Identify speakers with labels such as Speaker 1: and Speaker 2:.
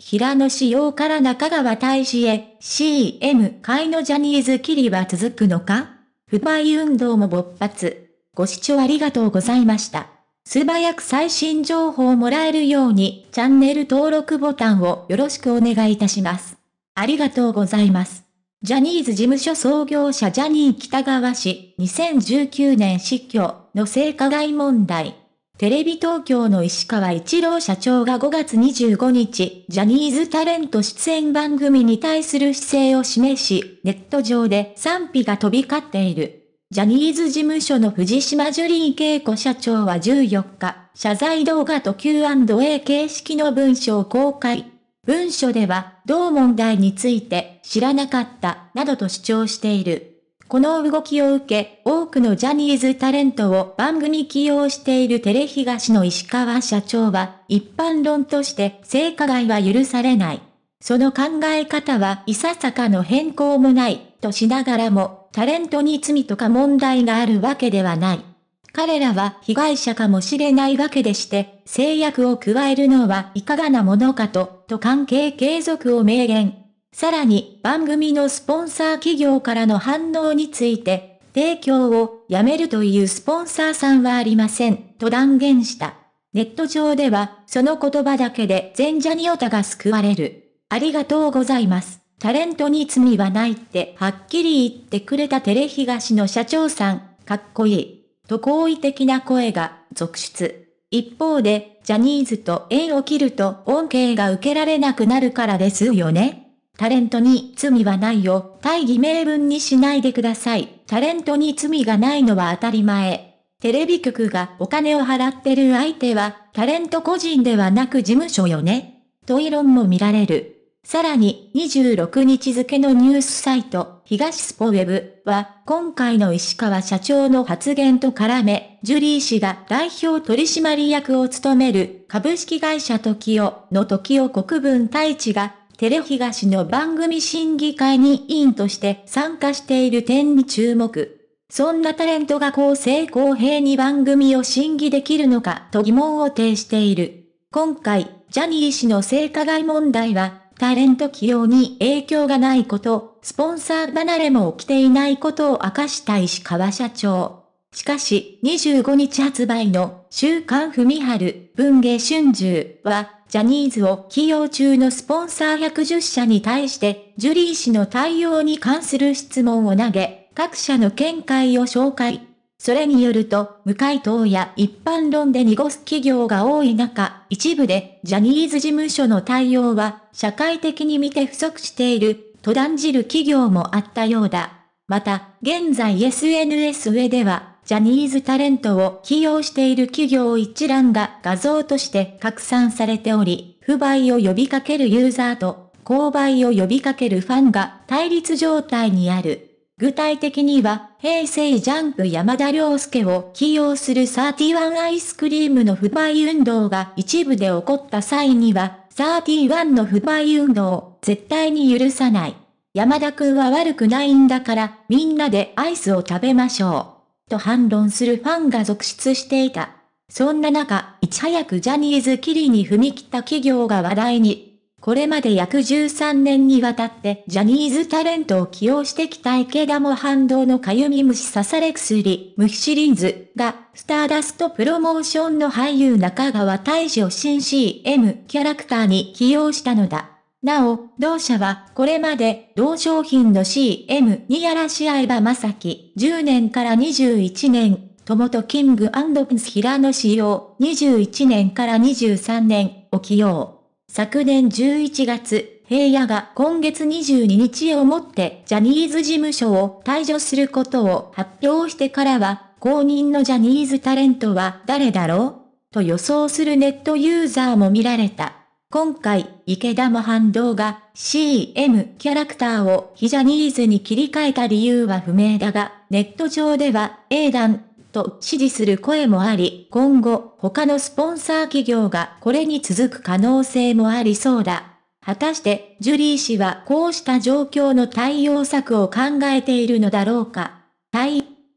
Speaker 1: 平野紫耀から中川大志へ、CM 会のジャニーズキリは続くのか不買運動も勃発。ご視聴ありがとうございました。素早く最新情報をもらえるように、チャンネル登録ボタンをよろしくお願いいたします。ありがとうございます。ジャニーズ事務所創業者ジャニー北川氏、2019年死去の性加害問題。テレビ東京の石川一郎社長が5月25日、ジャニーズタレント出演番組に対する姿勢を示し、ネット上で賛否が飛び交っている。ジャニーズ事務所の藤島ジュリー恵子社長は14日、謝罪動画と Q&A 形式の文書を公開。文書では、同問題について知らなかった、などと主張している。この動きを受け、多くのジャニーズタレントを番組起用しているテレ東の石川社長は、一般論として性加害は許されない。その考え方はいささかの変更もない、としながらも、タレントに罪とか問題があるわけではない。彼らは被害者かもしれないわけでして、制約を加えるのはいかがなものかと、と関係継続を明言。さらに番組のスポンサー企業からの反応について、提供をやめるというスポンサーさんはありません、と断言した。ネット上では、その言葉だけで全ジャニオタが救われる。ありがとうございます。タレントに罪はないってはっきり言ってくれたテレ東の社長さん、かっこいい。と好意的な声が続出。一方で、ジャニーズと縁を切ると恩恵が受けられなくなるからですよね。タレントに罪はないよ。大義名分にしないでください。タレントに罪がないのは当たり前。テレビ局がお金を払ってる相手は、タレント個人ではなく事務所よね。と異論も見られる。さらに、26日付のニュースサイト、東スポウェブは、今回の石川社長の発言と絡め、ジュリー氏が代表取締役を務める株式会社時キの時キ国分太一がテレ東の番組審議会に委員として参加している点に注目。そんなタレントが公正公平に番組を審議できるのかと疑問を呈している。今回、ジャニー氏の性加害問題は、タレント起用に影響がないこと、スポンサー離れも起きていないことを明かした石川社長。しかし、25日発売の週刊文春文芸春秋は、ジャニーズを起用中のスポンサー110社に対して、ジュリー氏の対応に関する質問を投げ、各社の見解を紹介。それによると、無回答や一般論で濁す企業が多い中、一部でジャニーズ事務所の対応は社会的に見て不足している、と断じる企業もあったようだ。また、現在 SNS 上では、ジャニーズタレントを起用している企業一覧が画像として拡散されており、不買を呼びかけるユーザーと、購買を呼びかけるファンが対立状態にある。具体的には、平成ジャンプ山田良介を起用する31アイスクリームの不買運動が一部で起こった際には、31の不買運動を絶対に許さない。山田くんは悪くないんだから、みんなでアイスを食べましょう。と反論するファンが続出していた。そんな中、いち早くジャニーズキリに踏み切った企業が話題に。これまで約13年にわたってジャニーズタレントを起用してきた池田も反動のかゆみ虫刺され薬、無比シリーズが、スターダストプロモーションの俳優中川大志を新 CM キャラクターに起用したのだ。なお、同社は、これまで、同商品の CM にやらし合えばまさき、10年から21年、トモトキングプンス平野仕様、21年から23年、を起用。昨年11月、平野が今月22日をもってジャニーズ事務所を退場することを発表してからは、公認のジャニーズタレントは誰だろうと予想するネットユーザーも見られた。今回、池田も反動が CM キャラクターをヒジャニーズに切り替えた理由は不明だが、ネット上では A 団と支持する声もあり、今後他のスポンサー企業がこれに続く可能性もありそうだ。果たしてジュリー氏はこうした状況の対応策を考えているのだろうか。対